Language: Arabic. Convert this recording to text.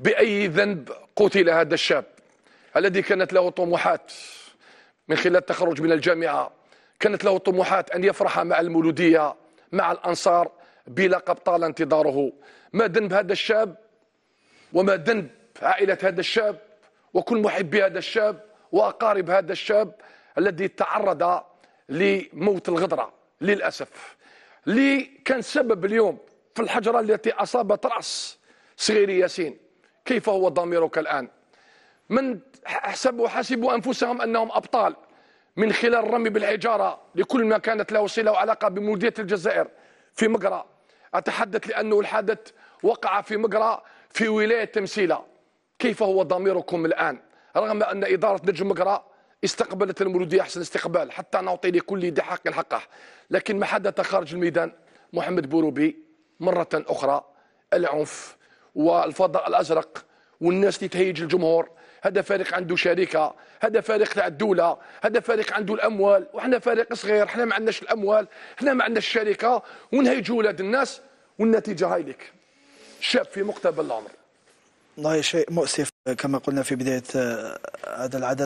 بأي ذنب قتل هذا الشاب الذي كانت له طموحات من خلال التخرج من الجامعة كانت له طموحات أن يفرح مع المولودية مع الأنصار بلقب طال انتظاره ما ذنب هذا الشاب وما ذنب عائلة هذا الشاب وكل محبي هذا الشاب وأقارب هذا الشاب الذي تعرض لموت الغدرة للأسف لي كان سبب اليوم في الحجرة التي أصابت رأس صغير ياسين كيف هو ضميرك الآن من حسبوا حسبوا أنفسهم أنهم أبطال من خلال الرمي بالحجارة لكل ما كانت له صلة وعلاقة بمولودية الجزائر في مقرى أتحدث لأنه الحدث وقع في مقرى في ولاية تمثيلة كيف هو ضميركم الآن رغم أن إدارة نجم مقرى استقبلت المولودية أحسن استقبال حتى نعطي لكل دحاق حقه لكن ما حدث خارج الميدان محمد بوروبي مرة أخرى العنف والفضاء الازرق والناس اللي تهيج الجمهور هذا فريق عنده شركه هذا فريق تاع الدوله هذا فريق عنده الاموال وحنا فريق صغير حنا ما عندناش الاموال حنا ما عندناش الشركه ونهيجوا ولاد الناس والنتيجه هاي لك شاب في مقتبل العمر والله شيء مؤسف كما قلنا في بدايه آه، هذا العدد